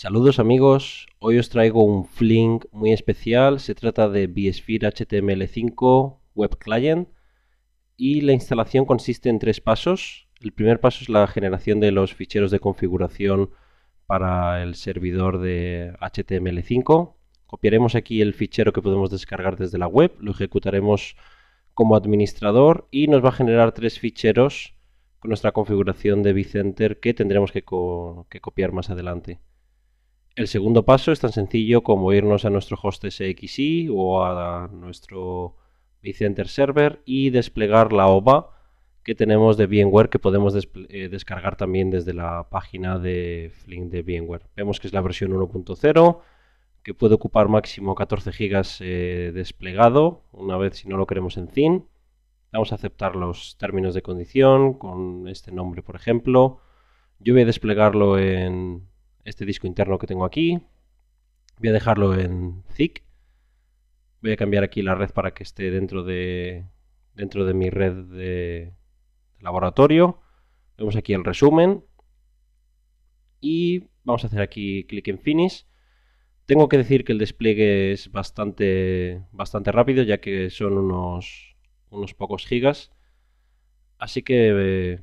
Saludos amigos, hoy os traigo un Flink muy especial, se trata de vSphere HTML5 Web Client y la instalación consiste en tres pasos. El primer paso es la generación de los ficheros de configuración para el servidor de HTML5. Copiaremos aquí el fichero que podemos descargar desde la web, lo ejecutaremos como administrador y nos va a generar tres ficheros con nuestra configuración de vCenter que tendremos que copiar más adelante. El segundo paso es tan sencillo como irnos a nuestro host SXI o a nuestro vCenter server y desplegar la OVA que tenemos de VMware que podemos eh, descargar también desde la página de Flink de VMware. Vemos que es la versión 1.0 que puede ocupar máximo 14 GB eh, desplegado, una vez si no lo queremos en Zin. Vamos a aceptar los términos de condición con este nombre, por ejemplo. Yo voy a desplegarlo en este disco interno que tengo aquí. Voy a dejarlo en ZIC. Voy a cambiar aquí la red para que esté dentro de, dentro de mi red de, laboratorio. Vemos aquí el resumen. Y vamos a hacer aquí clic en Finish. Tengo que decir que el despliegue es bastante, bastante rápido, ya que son unos, unos pocos gigas. Así que eh,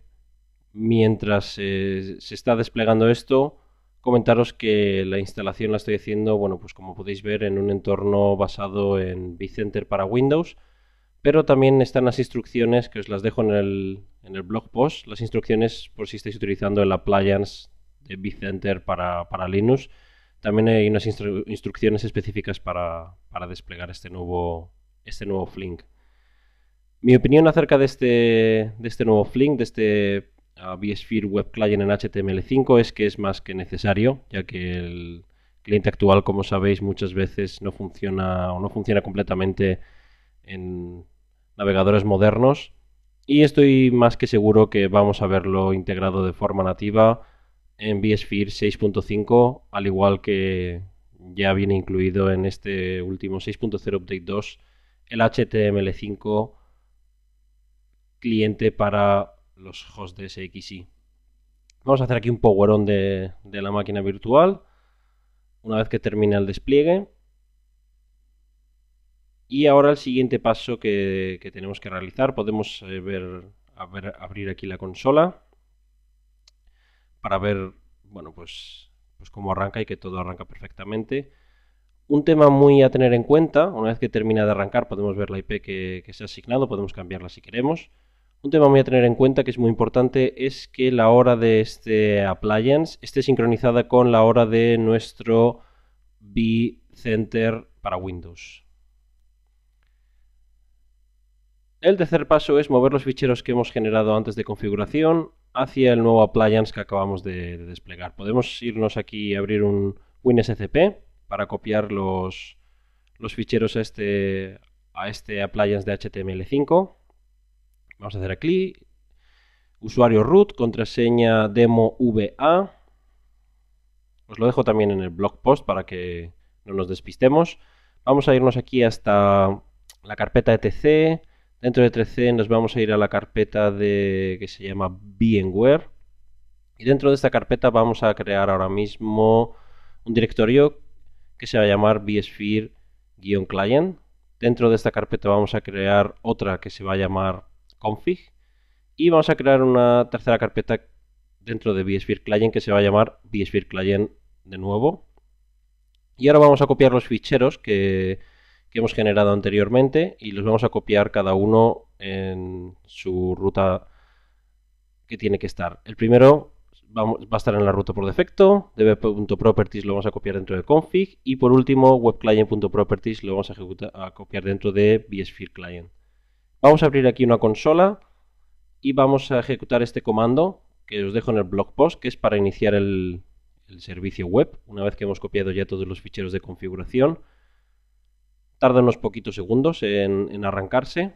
mientras eh, se está desplegando esto, comentaros que la instalación la estoy haciendo, bueno, pues como podéis ver, en un entorno basado en vCenter para Windows, pero también están las instrucciones que os las dejo en el, blog post, las instrucciones por si estáis utilizando el appliance de vCenter para, para Linux. También hay unas instrucciones específicas para, desplegar este nuevo, este nuevo Flink. Mi opinión acerca de este, de este nuevo Flink, de este a vSphere Web Client en HTML5 es que es más que necesario, ya que el cliente actual, como sabéis, muchas veces no funciona o no funciona completamente en navegadores modernos. Y estoy más que seguro que vamos a verlo integrado de forma nativa en vSphere 6.5, al igual que ya viene incluido en este último 6.0 Update 2 el HTML5 cliente para los hosts de SXI. Vamos a hacer aquí un power on de, la máquina virtual una vez que termine el despliegue. Y ahora el siguiente paso que, tenemos que realizar, podemos eh, ver, abrir aquí la consola para ver, bueno, pues, pues cómo arranca y que todo arranca perfectamente. Un tema muy a tener en cuenta, una vez que termina de arrancar podemos ver la IP que se ha asignado, podemos cambiarla si queremos. Un tema muy a tener en cuenta que es muy importante es que la hora de este appliance esté sincronizada con la hora de nuestro vCenter para Windows. El tercer paso es mover los ficheros que hemos generado antes de configuración hacia el nuevo appliance que acabamos de, desplegar. Podemos irnos aquí y abrir un WinSCP para copiar los, ficheros este, a este appliance de HTML5. Vamos a hacer aquí. Usuario root, contraseña demo VA. Os lo dejo también en el blog post para que no nos despistemos. Vamos a irnos aquí hasta la carpeta etc. Dentro de etc nos vamos a ir a la carpeta de que se llama VMware. Y dentro de esta carpeta vamos a crear ahora mismo un directorio que se va a llamar vsphere-client. Dentro de esta carpeta vamos a crear otra que se va a llamar config y vamos a crear una tercera carpeta dentro de vSphere Client que se va a llamar vSphere Client de nuevo. Y ahora vamos a copiar los ficheros que, hemos generado anteriormente y los vamos a copiar cada uno en su ruta que tiene que estar. El primero va a estar en la ruta por defecto, db.properties lo vamos a copiar dentro de config y por último webclient.properties lo vamos a, ejecutar, a copiar dentro de vSphere Client. Vamos a abrir aquí una consola y vamos a ejecutar este comando que os dejo en el blog post, que es para iniciar el, servicio web. Una vez que hemos copiado ya todos los ficheros de configuración, tarda unos poquitos segundos en, arrancarse.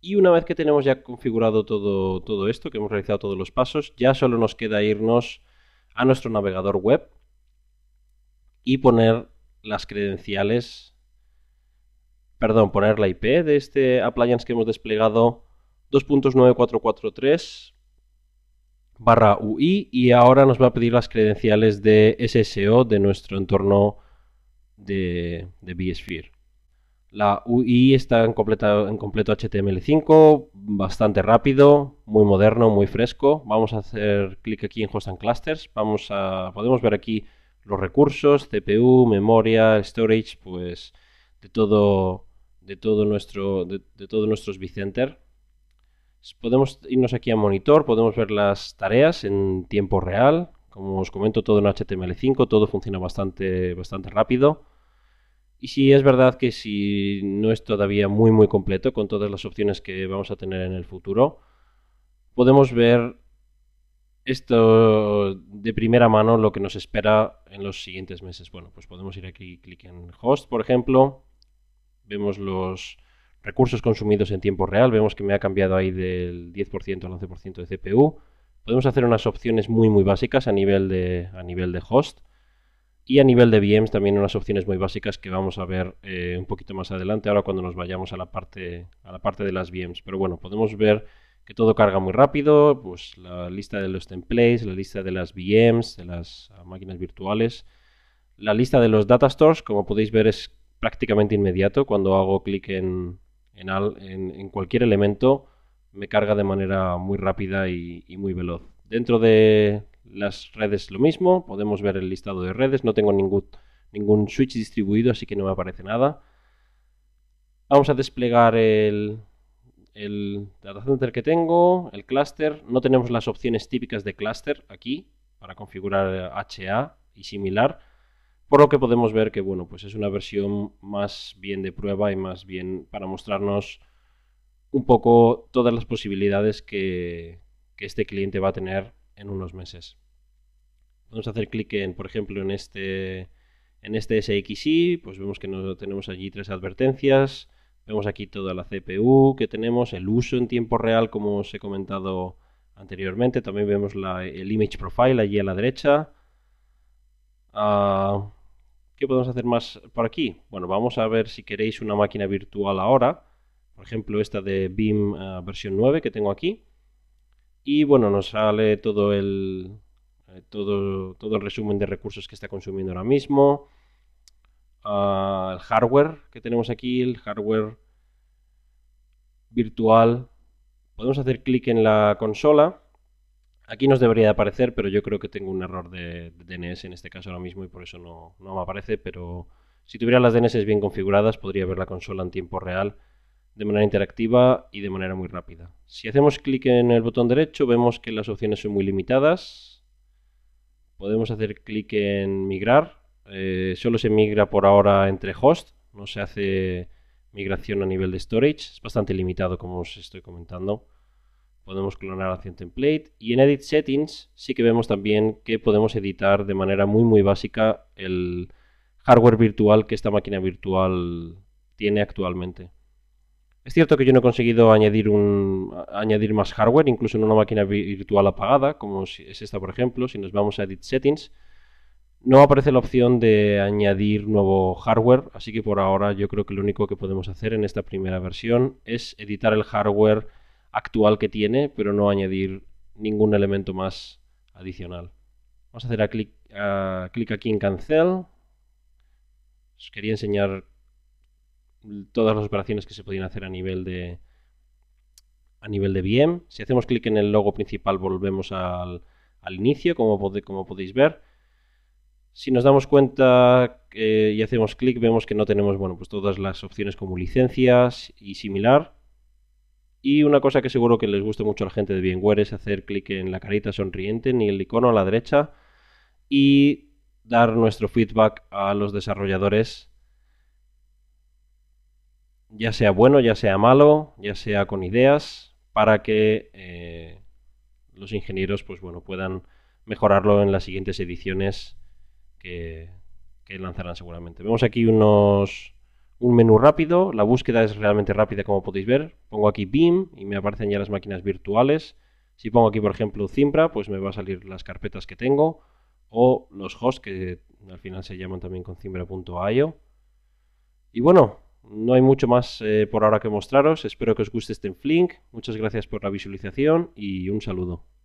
Y una vez que tenemos ya configurado todo, todo esto, que hemos realizado todos los pasos, ya solo nos queda irnos a nuestro navegador web y poner las credenciales perdón, poner la IP de este appliance que hemos desplegado 2.9443 barra UI y ahora nos va a pedir las credenciales de SSO de nuestro entorno de, de vSphere. La UI está en, en completo HTML5, bastante rápido, muy moderno, muy fresco. Vamos a hacer clic aquí en Host and Clusters. Vamos a, podemos ver aquí los recursos, CPU, memoria, storage, pues de todo de todo nuestro, de, todos nuestros Vicenter. Podemos irnos aquí a monitor, podemos ver las tareas en tiempo real. Como os comento, todo en HTML5, todo funciona bastante, bastante rápido. Y si es verdad que si no es todavía muy muy completo con todas las opciones que vamos a tener en el futuro, podemos ver esto de primera mano lo que nos espera en los siguientes meses. Bueno, pues podemos ir aquí, clic en host, por ejemplo, vemos los recursos consumidos en tiempo real, vemos que me ha cambiado ahí del 10% al 11% de CPU. Podemos hacer unas opciones muy muy básicas a nivel de, nivel de host y a nivel de VMs también unas opciones muy básicas que vamos a ver eh, un poquito más adelante, ahora cuando nos vayamos a la, parte, a la parte de las VMs. Pero bueno, podemos ver que todo carga muy rápido, pues la lista de los templates, la lista de las VMs, de las ah, máquinas virtuales, la lista de los data stores, como podéis ver es prácticamente inmediato. Cuando hago clic en, en, cualquier elemento, me carga de manera muy rápida y, muy veloz. Dentro de las redes lo mismo, podemos ver el listado de redes, no tengo ningún, ningún switch distribuido, así que no me aparece nada. Vamos a desplegar el, el data center que tengo, el cluster. No tenemos las opciones típicas de cluster aquí para configurar HA y similar. Por lo que podemos ver que, bueno, pues es una versión más bien de prueba y más bien para mostrarnos un poco todas las posibilidades que, este cliente va a tener en unos meses. Vamos a hacer clic en, por ejemplo, en este, en este SXI, pues vemos que tenemos allí tres advertencias, vemos aquí toda la CPU que tenemos, el uso en tiempo real, como os he comentado anteriormente, también vemos el image profile allí a la derecha, ah, ¿Qué podemos hacer más por aquí? Bueno, vamos a ver si queréis una máquina virtual ahora. Por ejemplo, esta de BIM eh, versión 9 que tengo aquí. Y bueno, nos sale todo el, eh, todo, el resumen de recursos que está consumiendo ahora mismo. Ah, el hardware que tenemos aquí, el hardware virtual. Podemos hacer clic en la consola Aquí nos debería de aparecer, pero yo creo que tengo un error de, DNS en este caso ahora mismo y por eso no, me aparece, pero si tuviera las DNS bien configuradas podría ver la consola en tiempo real de manera interactiva y de manera muy rápida. Si hacemos clic en el botón derecho vemos que las opciones son muy limitadas. Podemos hacer clic en migrar. Eh, solo se migra por ahora entre host, no se hace migración a nivel de storage. Es bastante limitado como os estoy comentando podemos clonar hacia un template y en Edit Settings sí que vemos también que podemos editar de manera muy muy básica el hardware virtual que esta máquina virtual tiene actualmente. Es cierto que yo no he conseguido añadir, un, añadir más hardware, incluso en una máquina virtual apagada, como es esta por ejemplo, si nos vamos a Edit Settings, no aparece la opción de añadir nuevo hardware, así que por ahora yo creo que lo único que podemos hacer en esta primera versión es editar el hardware actual que tiene, pero no añadir ningún elemento más adicional. Vamos a hacer clic, aquí en cancel. Os quería enseñar todas las operaciones que se podían hacer a nivel de a nivel de VM. Si hacemos clic en el logo principal volvemos al, inicio, como, como podéis ver. Si nos damos cuenta eh, y hacemos clic, vemos que no tenemos bueno, pues todas las opciones como licencias y similar. Y una cosa que seguro que les guste mucho a la gente de Bienware es hacer clic en la carita sonriente ni el icono a la derecha y dar nuestro feedback a los desarrolladores, ya sea bueno, ya sea malo, ya sea con ideas, para que eh, los ingenieros pues, bueno, puedan mejorarlo en las siguientes ediciones que lanzarán seguramente. Vemos aquí unos un menú rápido, la búsqueda es realmente rápida como podéis ver. Pongo aquí BIM y me aparecen ya las máquinas virtuales. Si pongo aquí por ejemplo Zimbra, pues me va a salir las carpetas que tengo o los hosts que al final se llaman también con Zimbra.io. Y bueno, no hay mucho más eh, por ahora que mostraros. Espero que os guste este Flink. Muchas gracias por la visualización y un saludo.